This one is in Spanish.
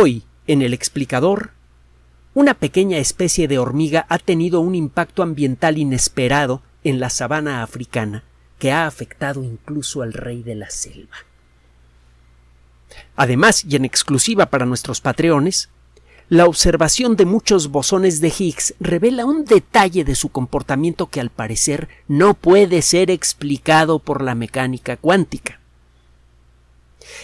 Hoy, en el explicador, una pequeña especie de hormiga ha tenido un impacto ambiental inesperado en la sabana africana que ha afectado incluso al rey de la selva. Además, y en exclusiva para nuestros patreones, la observación de muchos bosones de Higgs revela un detalle de su comportamiento que al parecer no puede ser explicado por la mecánica cuántica.